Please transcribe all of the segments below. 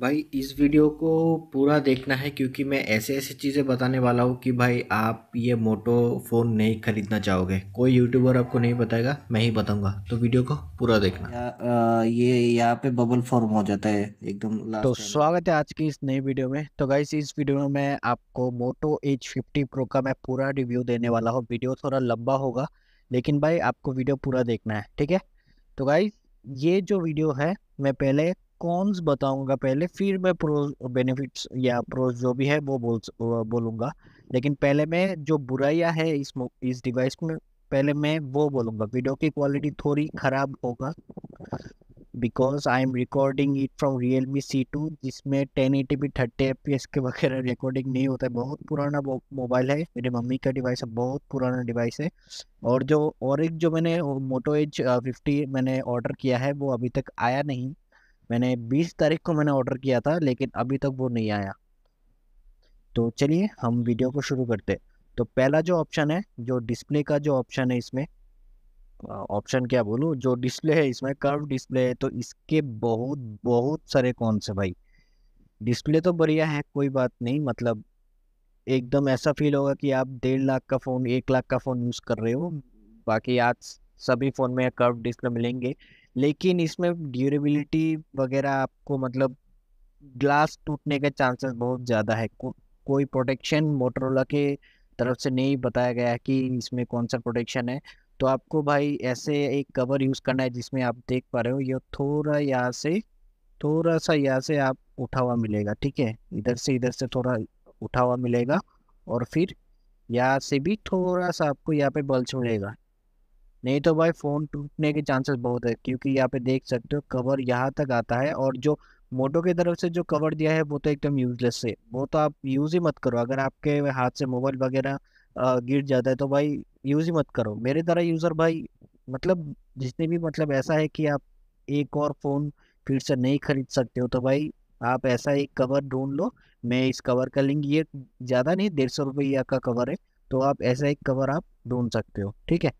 भाई इस वीडियो को पूरा देखना है क्योंकि मैं ऐसे ऐसे चीज़ें बताने वाला हूँ कि भाई आप ये मोटो फ़ोन नहीं ख़रीदना चाहोगे कोई यूट्यूबर आपको नहीं बताएगा मैं ही बताऊंगा तो वीडियो को पूरा देखना या, आ, ये यहाँ पे बबल फॉर्म हो जाता है एकदम तो स्वागत है आज की इस नई वीडियो में तो भाई इस वीडियो में मैं आपको मोटो एच फिफ्टी प्रो का मैं पूरा रिव्यू देने वाला हूँ वीडियो थोड़ा लंबा होगा लेकिन भाई आपको वीडियो पूरा देखना है ठीक है तो भाई ये जो वीडियो है मैं पहले कॉन्स बताऊंगा पहले फिर मैं प्रोज बेनिफिट्स या प्रोज जो भी है वो बोल बोलूँगा लेकिन पहले मैं जो बुराइयाँ है इस इस डिवाइस में पहले मैं वो बोलूँगा वीडियो की क्वालिटी थोड़ी ख़राब होगा because I am recording it from Realme C two जिसमें ten eighty P thirty F P S के वगैरह रिकॉर्डिंग नहीं होता है बहुत पुराना मोबाइल है मेरी मम्मी का डिवाइस है बहुत पुराना डिवाइस है और जो और एक जो मैंने मोटो एज फिफ्टी मैंने ऑर्डर किया है वो अभी तक आया नहीं मैंने बीस तारीख को मैंने ऑर्डर किया था लेकिन अभी तक वो नहीं आया तो चलिए हम वीडियो को शुरू करते तो पहला जो ऑप्शन है जो डिस्प्ले का जो ऑप्शन है इसमें ऑप्शन क्या बोलूँ जो डिस्प्ले है इसमें कर्व डिस्प्ले है तो इसके बहुत बहुत सारे कौन से भाई डिस्प्ले तो बढ़िया है कोई बात नहीं मतलब एकदम ऐसा फील होगा कि आप डेढ़ लाख का फ़ोन एक लाख का फ़ोन यूज़ कर रहे हो बाकी आज सभी फ़ोन में कर्व डिस्प्ले मिलेंगे लेकिन इसमें ड्यूरेबिलिटी वगैरह आपको मतलब ग्लास टूटने के चांसेस बहुत ज़्यादा है को, कोई प्रोटेक्शन मोटरोला के तरफ से नहीं बताया गया कि इसमें कौन सा प्रोटेक्शन है तो आपको भाई ऐसे एक कवर यूज़ करना है जिसमें आप देख पा रहे हो ये थोड़ा यहाँ से थोड़ा सा यहाँ से आप उठा हुआ मिलेगा ठीक है इधर से इधर से थोड़ा उठा हुआ मिलेगा और फिर यहाँ से भी थोड़ा सा आपको यहाँ पे बल्च मिलेगा नहीं तो भाई फ़ोन टूटने के चांसेस बहुत है क्योंकि यहाँ पे देख सकते हो कवर यहाँ तक आता है और जो मोटो की तरफ से जो कवर दिया है वो तो एकदम यूजलेस है वो तो आप यूज़ ही मत करो अगर आपके हाथ से मोबाइल वगैरह गिर जाता है तो भाई यूज़ ही मत करो मेरे तरह यूज़र भाई मतलब जितने भी मतलब ऐसा है कि आप एक और फ़ोन फिर से नहीं खरीद सकते हो तो भाई आप ऐसा एक कवर ढूंढ लो मैं इस कवर का लिंक ये ज़्यादा नहीं डेढ़ सौ रुपये का कवर है तो आप ऐसा एक कवर आप ढूंढ सकते हो ठीक है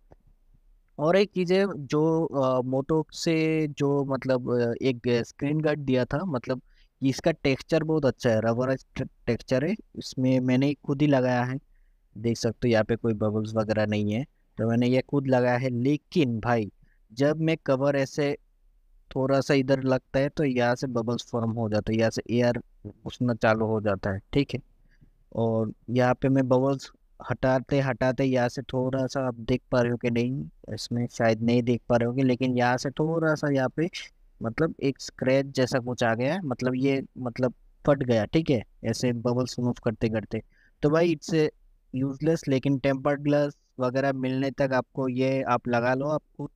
और एक चीज़ है जो मोटो से जो मतलब एक स्क्रीन गार्ड दिया था मतलब इसका टेक्सचर बहुत अच्छा है रबर टेक्सचर है इसमें मैंने खुद ही लगाया है देख सकते हो यहाँ पे कोई बबल्स वगैरह नहीं है तो मैंने ये खुद लगाया है लेकिन भाई जब मैं कवर ऐसे थोड़ा सा इधर लगता है तो यहाँ से बबल्स फॉर्म हो जाता है यहाँ से एयर उसमें चालू हो जाता है ठीक है और यहाँ पे मैं बबल्स हटाते हटाते यहाँ से थोड़ा सा आप देख पा रहे हो कि नहीं इसमें शायद नहीं देख पा रहे होगे लेकिन यहाँ से थोड़ा सा यहाँ पे मतलब एक स्क्रैच जैसा कुछ आ गया मतलब ये मतलब फट गया ठीक है ऐसे बबल्स मूव करते करते तो भाई इट्स यूजलेस लेकिन टेम्पर्ड ग्लास वगैरह मिलने तक आपको ये आप लगा लो खुद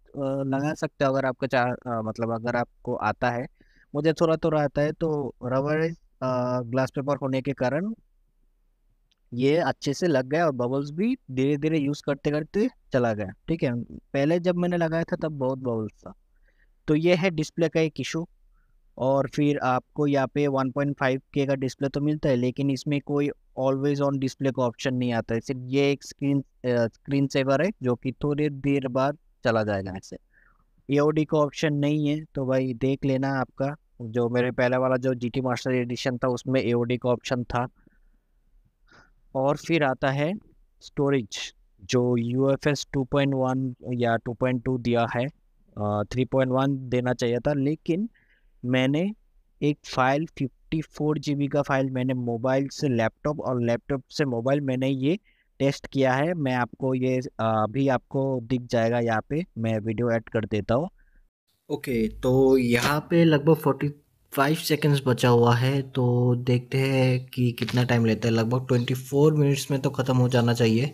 लगा सकते हो अगर आपको चाह मतलब अगर आपको आता है मुझे थोड़ा थोड़ा आता है तो रबर ग्लास पेपर होने के कारण ये अच्छे से लग गया और बबल्स भी धीरे धीरे यूज़ करते करते चला गया ठीक है पहले जब मैंने लगाया था तब बहुत बबल्स था तो ये है डिस्प्ले का एक इशू और फिर आपको यहाँ पे 1.5 के का डिस्प्ले तो मिलता है लेकिन इसमें कोई ऑलवेज ऑन डिस्प्ले का ऑप्शन नहीं आता है सिर्फ ये एक स्क्रीन स्क्रीन सेवर है जो कि थोड़ी देर बाद चला जाएगा ऐसे ए का ऑप्शन नहीं है तो भाई देख लेना आपका जो मेरे पहले वाला जो जी टी मास्टर एडिशन था उसमें ए का ऑप्शन था और फिर आता है स्टोरेज जो U F S two point one या टू पॉइंट टू दिया है थ्री पॉइंट वन देना चाहिए था लेकिन मैंने एक file fifty four G B का फ़ाइल मैंने मोबाइल से लैपटॉप और लैपटॉप से मोबाइल मैंने ये टेस्ट किया है मैं आपको ये अभी आपको दिख जाएगा यहाँ पे मैं वीडियो ऐड कर देता हूँ ओके okay, तो यहाँ पे लगभग फोर्टी फाइव सेकेंड्स बचा हुआ है तो देखते हैं कि कितना टाइम लेता है लगभग ट्वेंटी फोर मिनट्स में तो ख़त्म हो जाना चाहिए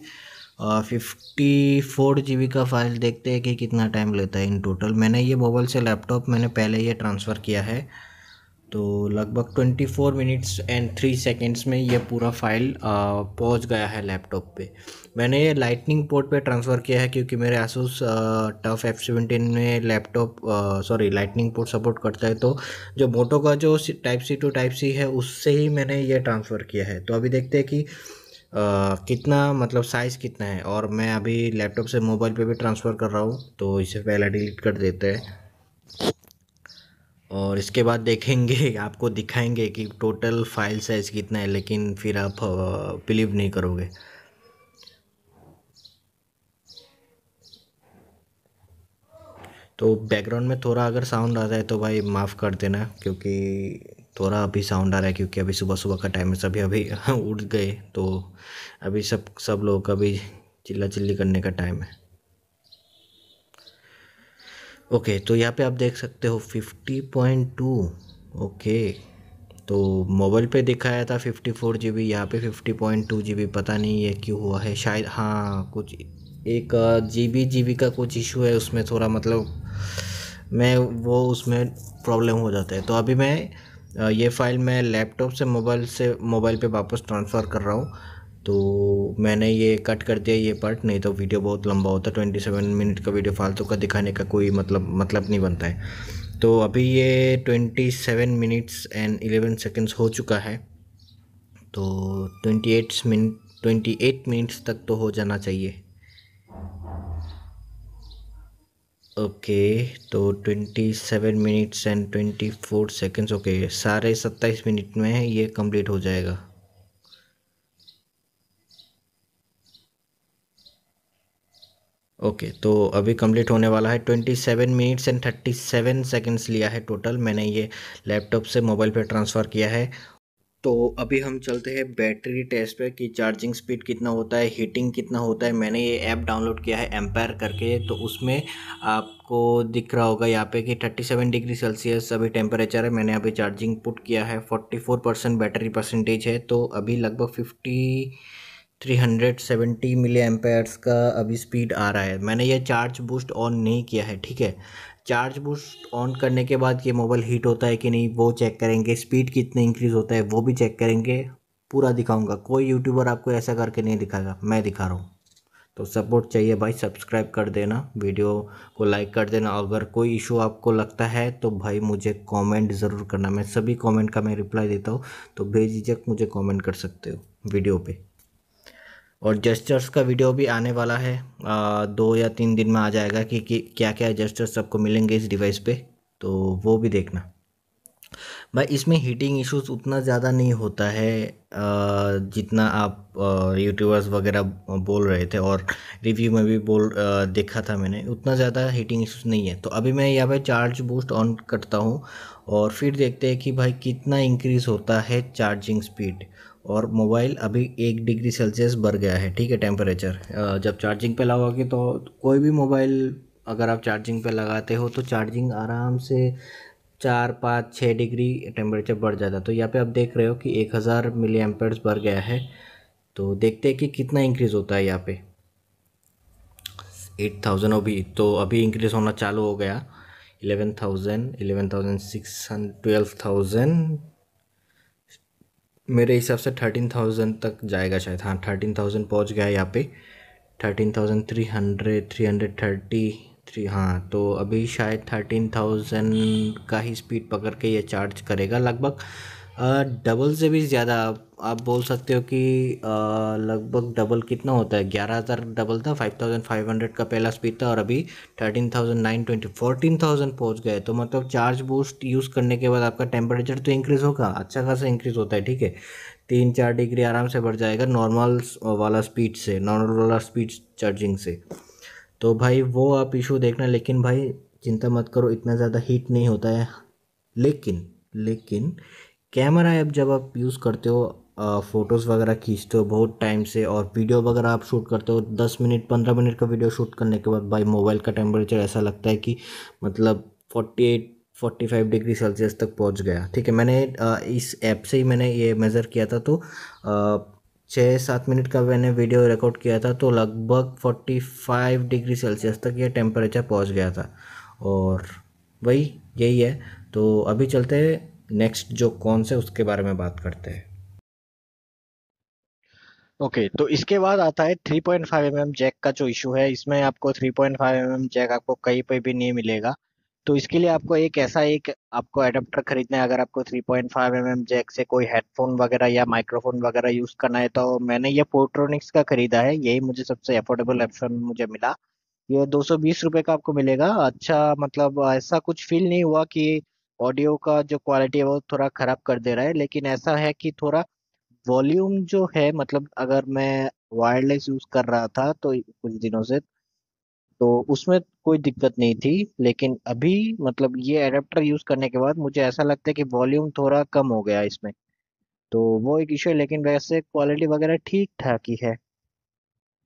फिफ्टी फोर जी बी का फाइल देखते हैं कि कितना टाइम लेता है इन टोटल मैंने ये मोबाइल से लैपटॉप मैंने पहले ये ट्रांसफ़र किया है तो लगभग 24 मिनट्स एंड थ्री सेकेंड्स में ये पूरा फाइल पहुंच गया है लैपटॉप पे मैंने ये लाइटनिंग पोर्ट पे ट्रांसफ़र किया है क्योंकि मेरे आसूस टफ एफ सेवेंटीन में laptop sorry lightning port support करता है तो जो मोटो का जो type C to type C है उससे ही मैंने ये ट्रांसफ़र किया है तो अभी देखते हैं कि Uh, कितना मतलब साइज़ कितना है और मैं अभी लैपटॉप से मोबाइल पे भी ट्रांसफ़र कर रहा हूँ तो इसे पहले डिलीट कर देते हैं और इसके बाद देखेंगे आपको दिखाएंगे कि टोटल फाइल साइज़ कितना है लेकिन फिर आप बिलीव नहीं करोगे तो बैकग्राउंड में थोड़ा अगर साउंड आ है तो भाई माफ़ कर देना क्योंकि थोड़ा अभी साउंड आ रहा है क्योंकि अभी सुबह सुबह का टाइम है सभी अभी उठ गए तो अभी सब सब लोग अभी चिल्ला चिल्ली करने का टाइम है ओके तो यहाँ पे आप देख सकते हो 50.2 ओके तो मोबाइल पे दिखाया था 54 फोर जी बी यहाँ पर फिफ्टी पता नहीं ये क्यों हुआ है शायद हाँ कुछ एक जी बी जी बी का कुछ इशू है उसमें थोड़ा मतलब मैं वो उसमें प्रॉब्लम हो जाता है तो अभी मैं ये फ़ाइल मैं लैपटॉप से मोबाइल से मोबाइल पे वापस ट्रांसफ़र कर रहा हूँ तो मैंने ये कट कर दिया ये पार्ट नहीं तो वीडियो बहुत लंबा होता है ट्वेंटी सेवन मिनट का वीडियो फालतू का दिखाने का कोई मतलब मतलब नहीं बनता है तो अभी ये twenty seven minutes and eleven seconds हो चुका है तो twenty eight minute twenty eight minutes तक तो हो जाना चाहिए ओके okay, तो twenty seven minutes and twenty four seconds okay साढ़े सत्ताईस मिनट में ये कंप्लीट हो जाएगा ओके okay, तो अभी कंप्लीट होने वाला है twenty seven minutes and thirty seven seconds लिया है टोटल मैंने ये लैपटॉप से मोबाइल पे ट्रांसफ़र किया है तो अभी हम चलते हैं बैटरी टेस्ट पे कि चार्जिंग स्पीड कितना होता है हीटिंग कितना होता है मैंने ये ऐप डाउनलोड किया है एम्पायर करके तो उसमें आपको दिख रहा होगा यहाँ पे कि 37 डिग्री सेल्सियस अभी टेम्परेचर है मैंने अभी चार्जिंग पुट किया है 44 परसेंट बैटरी परसेंटेज है तो अभी लगभग 370 मिली एम्पेयर्स का अभी स्पीड आ रहा है मैंने ये चार्ज बूस्ट ऑन नहीं किया है ठीक है चार्ज बूस्ट ऑन करने के बाद ये मोबाइल हीट होता है कि नहीं वो चेक करेंगे स्पीड कितने इंक्रीज़ होता है वो भी चेक करेंगे पूरा दिखाऊंगा कोई यूट्यूबर आपको ऐसा करके नहीं दिखाएगा मैं दिखा रहा हूँ तो सपोर्ट चाहिए भाई सब्सक्राइब कर देना वीडियो को लाइक कर देना अगर कोई इशू आपको लगता है तो भाई मुझे कॉमेंट ज़रूर करना मैं सभी कॉमेंट का मैं रिप्लाई देता हूँ तो बेझिझक मुझे कॉमेंट कर सकते हो वीडियो पर और जेस्टर्स का वीडियो भी आने वाला है आ, दो या तीन दिन में आ जाएगा कि, कि क्या क्या जेस्टर्स आपको मिलेंगे इस डिवाइस पे तो वो भी देखना भाई इसमें हीटिंग इश्यूज उतना ज़्यादा नहीं होता है जितना आप यूट्यूबर्स वगैरह बोल रहे थे और रिव्यू में भी बोल देखा था मैंने उतना ज़्यादा हीटिंग इश्यूज नहीं है तो अभी मैं यहाँ पे चार्ज बूस्ट ऑन करता हूँ और फिर देखते हैं कि भाई कितना इंक्रीज़ होता है चार्जिंग स्पीड और मोबाइल अभी एक डिग्री सेल्सियस बढ़ गया है ठीक है टेम्परेचर जब चार्जिंग पे लगाओगे तो कोई भी मोबाइल अगर आप चार्जिंग पे लगाते हो तो चार्जिंग आराम से चार पाँच छः डिग्री टेम्परेचर बढ़ जाता है तो यहाँ पे आप देख रहे हो कि एक हज़ार मिली एम्पर्स बढ़ गया है तो देखते हैं कि कितना इंक्रीज़ होता है यहाँ पे एट थाउजेंड अभी तो अभी इंक्रीज़ होना चालू हो गया eleven thousand eleven thousand six hundred twelve thousand मेरे हिसाब से थर्टीन थाउजेंड तक जाएगा शायद हाँ थर्टीन थाउजेंड पहुँच गया यहाँ पे thirteen thousand three hundred three hundred thirty three हाँ तो अभी शायद थर्टीन थाउजेंड का ही स्पीड पकड़ के ये चार्ज करेगा लगभग डबल से भी ज़्यादा आप बोल सकते हो कि लगभग डबल कितना होता है ग्यारह हज़ार डबल था फाइव थाउजेंड फाइव हंड्रेड का पहला स्पीड था और अभी thirteen thousand nine twenty fourteen thousand पहुँच गए तो मतलब चार्ज बूस्ट यूज़ करने के बाद आपका टेम्परेचर तो इंक्रीज़ होगा अच्छा खासा इंक्रीज़ होता है ठीक है तीन चार डिग्री आराम से बढ़ जाएगा नॉर्मल वाला स्पीड से नॉर्मल वाला स्पीड चार्जिंग से तो भाई वो आप इशू देखना लेकिन भाई चिंता मत करो इतना ज़्यादा हीट नहीं होता है लेकिन लेकिन कैमरा ऐप जब आप यूज़ करते हो फ़ोटोज़ वगैरह खींचते हो बहुत टाइम से और वीडियो वगैरह आप शूट करते हो दस मिनट पंद्रह मिनट का वीडियो शूट करने के बाद भाई मोबाइल का टेम्परेचर ऐसा लगता है कि मतलब forty eight forty five degree Celsius तक पहुंच गया ठीक है मैंने इस ऐप से ही मैंने ये मेज़र किया था तो छः सात मिनट का मैंने वीडियो रिकॉर्ड किया था तो लगभग फोर्टी फाइव डिग्री सेल्सियस तक ये टेम्परेचर पहुंच गया था और वही यही है तो अभी चलते हैं नेक्स्ट जो कौन से उसके बारे में बात करते हैं ओके okay, तो इसके बाद आता है 3.5 पॉइंट mm जैक का जो इशू है इसमें आपको 3.5 पॉइंट mm जैक आपको कहीं पे भी नहीं मिलेगा तो इसके लिए आपको एक ऐसा एक आपको एडाप्टर खरीदना है अगर आपको 3.5 पॉइंट mm जैक से कोई हेडफोन वगैरह या माइक्रोफोन वगैरह यूज करना है तो मैंने ये फोट्रोनिक्स का खरीदा है यही मुझे सबसे अफोर्डेबल ऑप्शन मुझे मिला ये दो सौ का आपको मिलेगा अच्छा मतलब ऐसा कुछ फील नहीं हुआ कि ऑडियो का जो क्वालिटी है वो थोड़ा ख़राब कर दे रहा है लेकिन ऐसा है कि थोड़ा वॉल्यूम जो है मतलब अगर मैं वायरलेस यूज़ कर रहा था तो कुछ दिनों से तो उसमें कोई दिक्कत नहीं थी लेकिन अभी मतलब ये एडेप्टर यूज़ करने के बाद मुझे ऐसा लगता है कि वॉल्यूम थोड़ा कम हो गया इसमें तो वो एक इशू है लेकिन वैसे क्वालिटी वगैरह ठीक ठाक ही है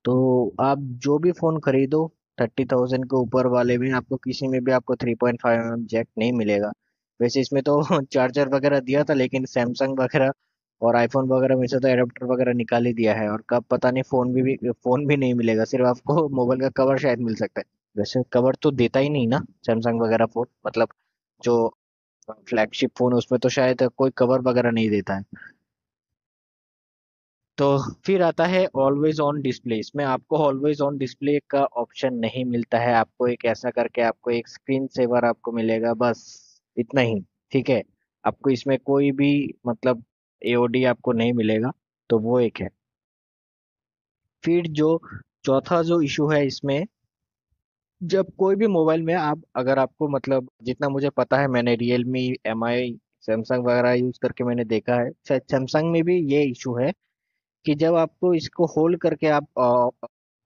तो आप जो भी फ़ोन ख़रीदो थर्टी थाउजेंड के ऊपर वाले भी आपको किसी में भी आपको three point five M jack नहीं मिलेगा वैसे इसमें तो चार्जर वगैरह दिया था लेकिन सैमसंग वगैरह और आईफोन वगैरह में से तो एडाप्टर वगैरह निकाल ही दिया है और कब पता नहीं फ़ोन भी, भी फ़ोन भी नहीं मिलेगा सिर्फ आपको मोबाइल का कवर शायद मिल सकता है वैसे कवर तो देता ही नहीं ना सैमसंग वगैरह फ़ोन मतलब जो फ्लैगशिप फ़ोन उसमें तो शायद कोई कवर वगैरह नहीं देता है तो फिर आता है ऑलवेज ऑन डिस्प्ले इसमें आपको ऑलवेज ऑन डिस्प्ले का ऑप्शन नहीं मिलता है आपको एक ऐसा करके आपको एक स्क्रीन सेवर आपको मिलेगा बस इतना ही ठीक है आपको इसमें कोई भी मतलब एओडी आपको नहीं मिलेगा तो वो एक है फिर जो चौथा जो इशू है इसमें जब कोई भी मोबाइल में आप अगर आपको मतलब जितना मुझे पता है मैंने Realme M I Samsung वगैरह यूज करके मैंने देखा है शायद सैमसंग में भी ये इशू है कि जब आपको इसको होल्ड करके आप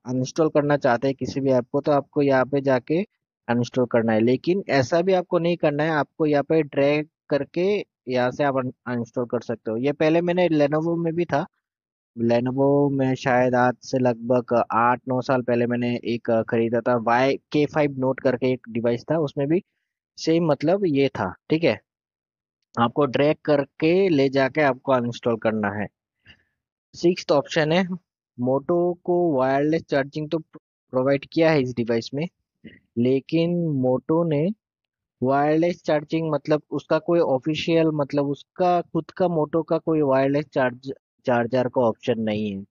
अनइंस्टॉल करना चाहते हैं किसी भी ऐप को तो आपको यहाँ पे जाके अनइंस्टॉल करना है लेकिन ऐसा भी आपको नहीं करना है आपको यहाँ पे ड्रैग करके यहाँ से आप अनइंस्टॉल कर सकते हो ये पहले मैंने लेनोवो में भी था लेनोवो में शायद आज से लगभग आठ नौ साल पहले मैंने एक खरीदा था वाई के फाइव नोट करके एक डिवाइस था उसमें भी सेम मतलब ये था ठीक है आपको ड्रैग करके ले जाके आपको अनइंस्टॉल करना है सिक्स ऑप्शन है मोटो को वायरलेस चार्जिंग तो प्रोवाइड किया है इस डिवाइस में लेकिन मोटो ने वायरलेस चार्जिंग मतलब उसका कोई ऑफिशियल मतलब उसका खुद का मोटो का कोई वायरलेस चार्ज चार्जर का ऑप्शन नहीं है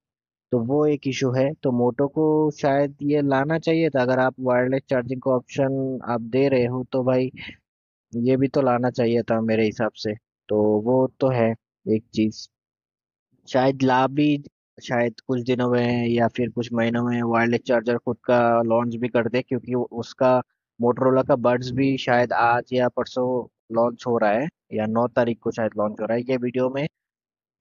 तो वो एक इशू है तो मोटो को शायद ये लाना चाहिए था अगर आप वायरलेस चार्जिंग का ऑप्शन आप दे रहे हो तो भाई ये भी तो लाना चाहिए था मेरे हिसाब से तो वो तो है एक चीज़ शायद ला भी शायद कुछ दिनों में या फिर कुछ महीनों में वायरलेस चार्जर खुद का लॉन्च भी कर दे क्योंकि उसका मोटरोला का बड्स भी शायद आज या परसों लॉन्च हो रहा है या नौ तारीख को शायद लॉन्च हो रहा है ये वीडियो में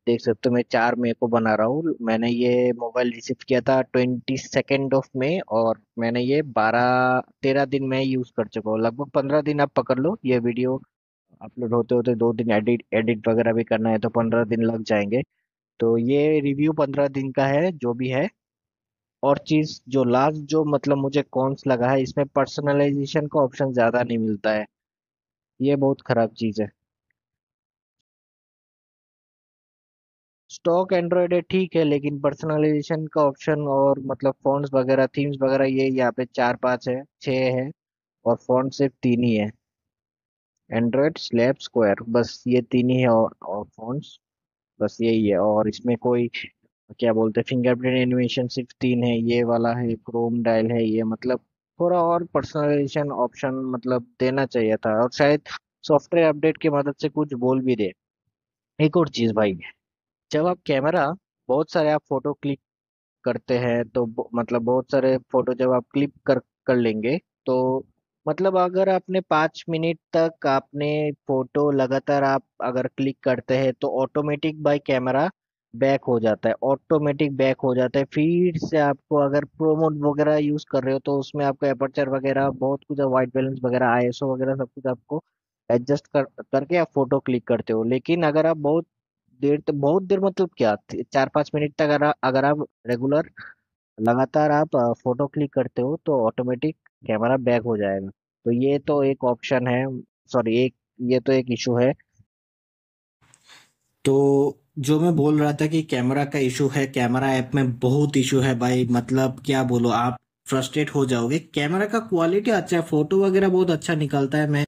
देख सकते हो मैं चार मई को बना रहा हूँ मैंने ये मोबाइल रिसीव किया था ट्वेंटी सेकेंड ऑफ मे और मैंने ये बारह तेरह दिन में यूज़ कर चुका हूँ लगभग पंद्रह दिन आप पकड़ लो ये वीडियो अपलोड होते होते दो दिन एडिट एडिट वगैरह भी करना है तो पंद्रह दिन लग जाएंगे तो ये रिव्यू पंद्रह दिन का है जो भी है और चीज़ जो लास्ट जो मतलब मुझे कॉन्स लगा है इसमें पर्सनलाइजेशन का ऑप्शन ज़्यादा नहीं मिलता है ये बहुत ख़राब चीज़ है स्टॉक एंड्रॉयड है ठीक है लेकिन पर्सनलाइजेशन का ऑप्शन और मतलब फॉन्ट्स वगैरह थीम्स वगैरह ये यहाँ पे चार पांच है छः है और फॉन्ट सिर्फ तीन ही है एंड्रॉयड स्लैब स्क्वायर बस ये तीन ही है और, और फोन्स बस यही है और इसमें कोई क्या बोलते हैं फिंगरप्रिंट एनिमेशन सिर्फ तीन है ये वाला है क्रोम डायल है ये मतलब थोड़ा और पर्सनलाइजेशन ऑप्शन मतलब देना चाहिए था और शायद सॉफ्टवेयर अपडेट की मदद से कुछ बोल भी दे एक और चीज़ भाई जब आप कैमरा बहुत सारे आप फोटो क्लिक करते हैं तो मतलब बहुत सारे फोटो जब आप क्लिक कर कर लेंगे तो मतलब अगर आपने पाँच मिनट तक आपने फोटो लगातार आप अगर क्लिक करते हैं तो ऑटोमेटिक बाय कैमरा बैक हो जाता है ऑटोमेटिक बैक हो जाता है फिर से आपको अगर प्रोमोट वगैरह यूज़ कर रहे हो तो उसमें आपको एपर्चर वगैरह बहुत कुछ व्हाइट बैलेंस वगैरह आईएसओ वगैरह सब कुछ आपको एडजस्ट कर करके आप फोटो क्लिक करते हो लेकिन अगर आप बहुत देर तो बहुत देर मतलब क्या चार पाँच मिनट तक अगर आप रेगुलर लगातार आप फोटो क्लिक करते हो तो ऑटोमेटिक कैमरा बैक हो जाएगा तो ये तो एक ऑप्शन है सॉरी एक ये तो एक इशू है तो जो मैं बोल रहा था कि कैमरा का इशू है कैमरा ऐप में बहुत इशू है भाई मतलब क्या बोलो आप फ्रस्ट्रेट हो जाओगे कैमरा का क्वालिटी अच्छा है फोटो वगैरह बहुत अच्छा निकलता है मैं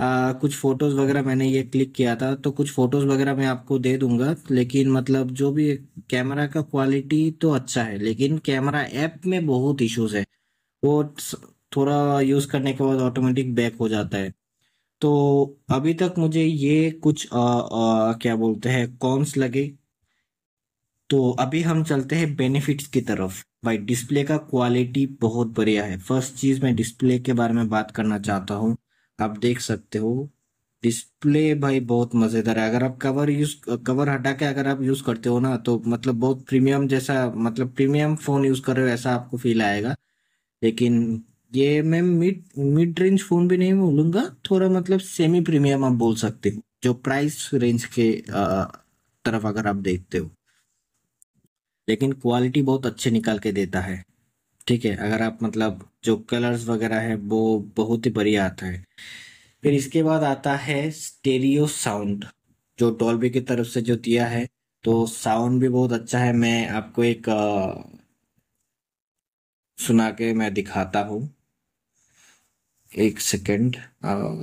आ, कुछ फोटोज वगैरह मैंने ये क्लिक किया था तो कुछ फोटोज वगैरह मैं आपको दे दूंगा लेकिन मतलब जो भी कैमरा का क्वालिटी तो अच्छा है लेकिन कैमरा ऐप में बहुत इश्यूज है वो थोड़ा यूज करने के बाद ऑटोमेटिक बैक हो जाता है तो अभी तक मुझे ये कुछ आ, आ, क्या बोलते हैं कॉन्स लगे तो अभी हम चलते हैं बेनिफिट्स की तरफ भाई डिस्प्ले का क्वालिटी बहुत बढ़िया है फर्स्ट चीज मैं डिस्प्ले के बारे में बात करना चाहता हूँ आप देख सकते हो डिस्प्ले भाई बहुत मज़ेदार है अगर आप कवर यूज कवर हटा के अगर आप यूज़ करते हो ना तो मतलब बहुत प्रीमियम जैसा मतलब प्रीमियम फ़ोन यूज़ कर रहे हो ऐसा आपको फील आएगा लेकिन ये मैं मिड मिड रेंज फ़ोन भी नहीं बोलूंगा थोड़ा मतलब सेमी प्रीमियम आप बोल सकते हो जो प्राइस रेंज के आ, तरफ अगर आप देखते हो लेकिन क्वालिटी बहुत अच्छे निकाल के देता है ठीक है अगर आप मतलब जो कलर्स वगैरह है वो बहुत ही बढ़िया आता है फिर इसके बाद आता है स्टेरियो साउंड जो डॉल्बी की तरफ से जो दिया है तो साउंड भी बहुत अच्छा है मैं आपको एक आ, सुना के मैं दिखाता हूँ एक सेकेंड um,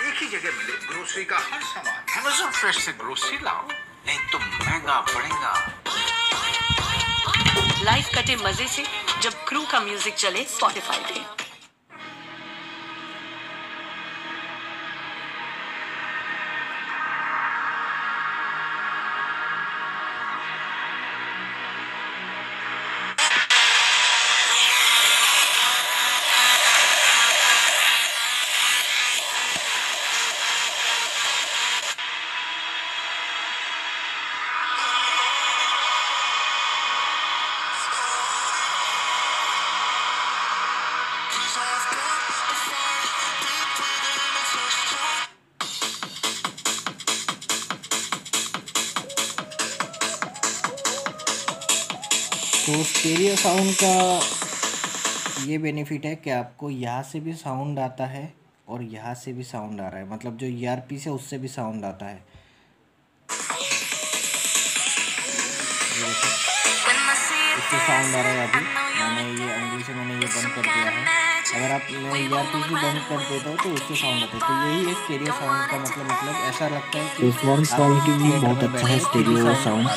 एक ही जगह मिले ग्रोसरी का हर सामान फ्रेश से ग्रोसरी लाओ नहीं तो महंगा पड़ेगा लाइफ कटे मजे से जब क्रू का म्यूजिक चले स्पॉटिफाई पे स्टेरियो साउंड का ये बेनिफिट है कि आपको यहाँ से भी साउंड आता है और यहाँ से भी साउंड आ रहा है मतलब जो ई आर पी से उससे भी साउंड आता है साउंड आ रहा है अभी मैंने ये अंग्रेजी से मैंने ये बंद कर दिया है अगर आप यार ई आर बंद कर देता हूँ तो उसके साउंड आते हैं तो यही एक स्टेरियो साउंड का मतलब मतलब ऐसा लगता है कि साउंड क्वालिटी भी बहुत अच्छा है स्टेरियो साउंड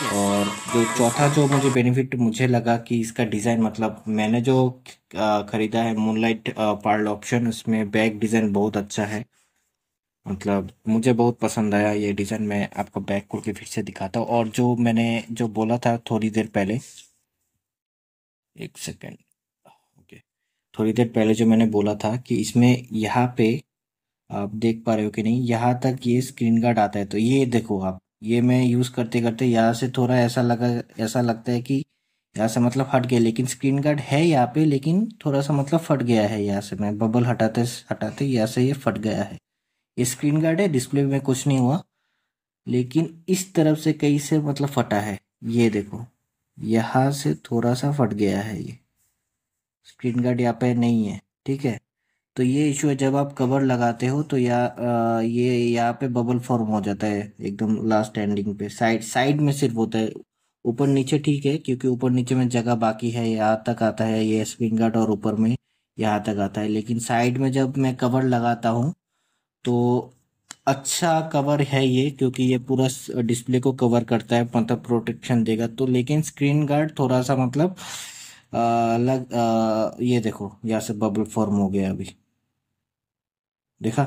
तो और जो चौथा जो मुझे बेनिफिट मुझे लगा कि इसका डिज़ाइन मतलब मैंने जो ख़रीदा है मूनलाइट पार्ल ऑप्शन उसमें बैक डिज़ाइन बहुत अच्छा है मतलब मुझे बहुत पसंद आया ये डिज़ाइन मैं आपको बैक खोल के फिर से दिखाता हूँ और जो मैंने जो बोला था थोड़ी देर पहले एक सेकेंड थोड़ी देर पहले जो मैंने बोला था कि इसमें यहाँ पे आप देख पा रहे हो कि नहीं यहाँ तक ये स्क्रीन गार्ड आता है तो ये देखो आप ये मैं यूज़ करते करते यहाँ से थोड़ा ऐसा लगा ऐसा लगता है कि यहाँ से मतलब हट गया लेकिन स्क्रीन गार्ड है यहाँ पे लेकिन थोड़ा सा मतलब फट गया है यहाँ से मैं बबल हटाते हटाते यहाँ से ये फट गया है ये स्क्रीन गार्ड है डिस्प्ले में कुछ नहीं हुआ लेकिन इस तरफ से कहीं से मतलब फटा है ये देखो यहाँ से थोड़ा सा फट गया है ये स्क्रीन गार्ड यहाँ पे नहीं है ठीक है तो ये इशू है जब आप कवर लगाते हो तो या आ, ये यहाँ पे बबल फॉर्म हो जाता है एकदम लास्ट एंडिंग पे साइड साइड में सिर्फ होता है ऊपर नीचे ठीक है क्योंकि ऊपर नीचे में जगह बाकी है यहाँ तक आता है ये स्क्रीन गार्ड और ऊपर में यहाँ तक आता है लेकिन साइड में जब मैं कवर लगाता हूँ तो अच्छा कवर है ये क्योंकि ये पूरा डिस्प्ले को कवर करता है मतलब प्रोटेक्शन देगा तो लेकिन स्क्रीन गार्ड थोड़ा सा मतलब लग ये देखो यहाँ से बबल फॉर्म हो गया अभी देखा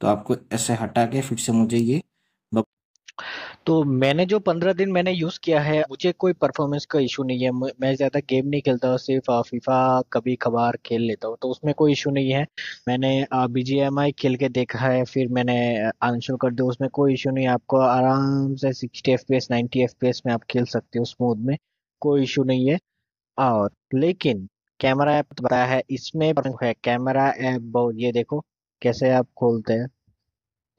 तो आपको ऐसे हटा के फिर से मुझे ये तो मैंने जो पंद्रह दिन मैंने यूज किया है मुझे कोई परफॉर्मेंस का इशू नहीं है मैं ज्यादा गेम नहीं खेलता सिर्फ फीफा कभी कभार खेल लेता हूँ तो उसमें कोई इशू नहीं है मैंने बीजीएमआई खेल के देखा है फिर मैंने आंसर कर दिया उसमें कोई इशू नहीं है आपको आराम से sixty F P S F P S में आप खेल सकते हो स्मूद में कोई इशू नहीं है और लेकिन कैमरा ऐप तो बताया है इसमें है कैमरा ऐप बहुत ये देखो कैसे आप खोलते हैं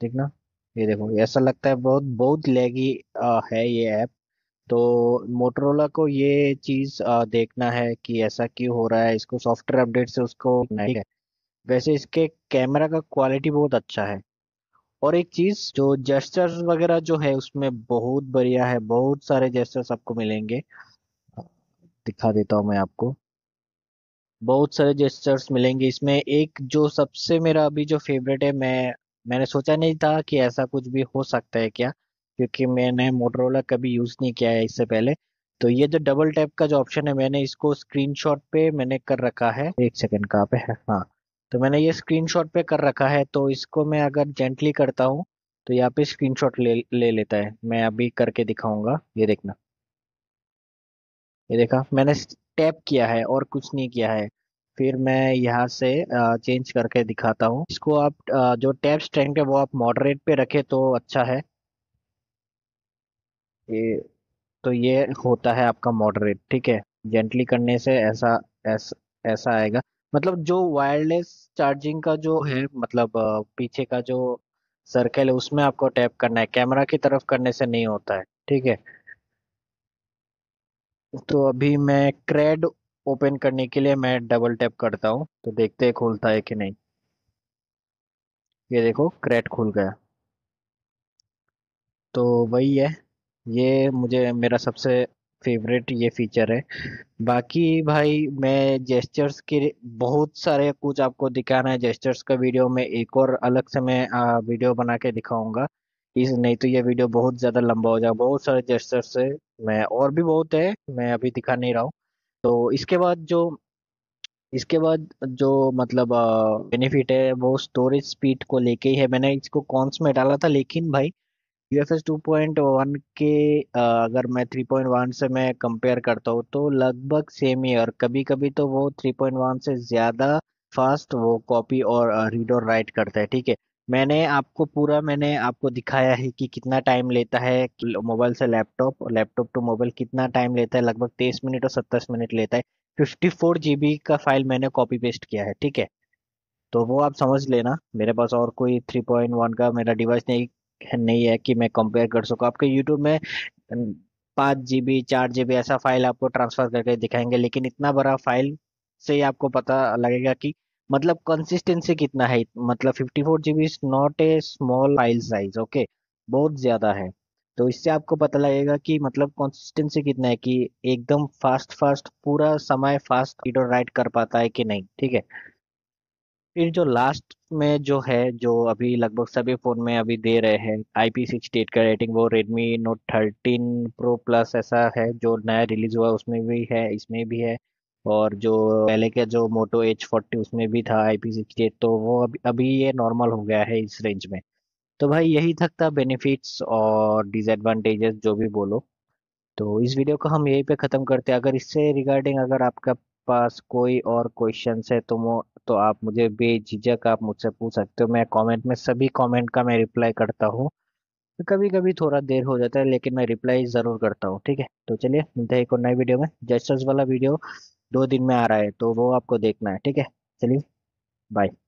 ठीक ना ये देखो ऐसा लगता है बहुत बहुत लैगी है ये ऐप तो मोटरोला को ये चीज़ देखना है कि ऐसा क्यों हो रहा है इसको सॉफ्टवेयर अपडेट से उसको नहीं है वैसे इसके कैमरा का क्वालिटी बहुत अच्छा है और एक चीज़ जो जेस्टर्स वगैरह जो है उसमें बहुत बढ़िया है बहुत सारे जेस्टर्स आपको मिलेंगे दिखा देता हूँ मैं आपको बहुत सारे जेस्टर्स मिलेंगे इसमें एक जो सबसे मेरा अभी जो फेवरेट है मैं मैंने सोचा नहीं था कि ऐसा कुछ भी हो सकता है क्या क्योंकि मैंने मोटरोला कभी यूज़ नहीं किया है इससे पहले तो ये जो डबल टैप का जो ऑप्शन है मैंने इसको स्क्रीनशॉट पे मैंने कर रखा है एक सेकंड कहाँ पे है हाँ तो मैंने ये स्क्रीनशॉट पे कर रखा है तो इसको मैं अगर जेंटली करता हूँ तो यहाँ पे स्क्रीनशॉट ले ले लेता है मैं अभी करके दिखाऊंगा ये देखना ये देखा मैंने टैप किया है और कुछ नहीं किया है फिर मैं यहाँ से चेंज करके दिखाता हूँ इसको आप जो टैप स्ट्रेंथ है वो आप मॉडरेट पे रखें तो अच्छा है ये तो ये होता है आपका मॉडरेट ठीक है जेंटली करने से ऐसा ऐसा ऐसा आएगा मतलब जो वायरलेस चार्जिंग का जो है मतलब पीछे का जो सर्कल है उसमें आपको टैप करना है कैमरा की तरफ करने से नहीं होता है ठीक है तो अभी मैं क्रेड ओपन करने के लिए मैं डबल टैप करता हूँ तो देखते हैं खुलता है कि नहीं ये देखो क्रेड खुल गया तो वही है ये मुझे मेरा सबसे फेवरेट ये फीचर है बाकी भाई मैं जेस्टर्स के बहुत सारे कुछ आपको दिखाना है जेस्टर्स का वीडियो में एक और अलग से मैं वीडियो बना के दिखाऊंगा इस नहीं तो ये वीडियो बहुत ज़्यादा लंबा हो जाएगा बहुत सारे जेस्टर से मैं और भी बहुत है मैं अभी दिखा नहीं रहा हूँ तो इसके बाद जो इसके बाद जो मतलब बेनिफिट है वो स्टोरेज स्पीड को लेके ही है मैंने इसको कॉन्स में डाला था लेकिन भाई U F S two point one के अगर मैं थ्री पॉइंट वन से मैं कंपेयर करता हूँ तो लगभग सेम ही और कभी कभी तो वो थ्री पॉइंट वन से ज़्यादा फास्ट वो कॉपी और रीड और राइट करता है ठीक है मैंने आपको पूरा मैंने आपको दिखाया है कि कितना टाइम लेता है मोबाइल से लैपटॉप और लैपटॉप टू मोबाइल कितना टाइम लेता है लगभग तेईस मिनट और सत्ताईस मिनट लेता है फिफ्टी फोर जीबी का फाइल मैंने कॉपी पेस्ट किया है ठीक है तो वो आप समझ लेना मेरे पास और कोई थ्री पॉइंट वन का मेरा डिवाइस नहीं नहीं है कि मैं कंपेयर कर सकूँ आपके यूट्यूब में पाँच जी बी चार जी बी ऐसा फाइल आपको ट्रांसफर करके दिखाएंगे लेकिन इतना बड़ा फाइल से ही आपको पता लगेगा कि मतलब कंसिस्टेंसी कितना है मतलब fifty four GB is not a small file size okay बहुत ज़्यादा है तो इससे आपको पता लगेगा कि मतलब कंसिस्टेंसी कितना है कि एकदम फास्ट फास्ट पूरा समय फास्ट रीड और राइट कर पाता है कि नहीं ठीक है फिर जो लास्ट में जो है जो अभी लगभग सभी फ़ोन में अभी दे रहे हैं आई पी सिक्सटी एट का रेटिंग वो Redmi note thirteen pro plus ऐसा है जो नया रिलीज़ हुआ उसमें भी है इसमें भी है और जो पहले के जो मोटो एच फोर्टी उसमें भी था आई पी सिक्सटी एट तो वो अभी अभी ये नॉर्मल हो गया है इस रेंज में तो भाई यही तक था बेनिफिट्स और डिसएडवांटेजेस जो भी बोलो तो इस वीडियो को हम यहीं पे ख़त्म करते हैं अगर इससे रिगार्डिंग अगर आपका पास कोई और क्वेश्चन है तो वो तो आप मुझे बेझिझक आप मुझसे पूछ सकते हो मैं कमेंट में सभी कमेंट का मैं रिप्लाई करता हूँ तो कभी कभी थोड़ा देर हो जाता है लेकिन मैं रिप्लाई ज़रूर करता हूँ ठीक है तो चलिए मिलते हैं एक और नई वीडियो में जस्टस वाला वीडियो दो दिन में आ रहा है तो वो आपको देखना है ठीक है चलिए बाय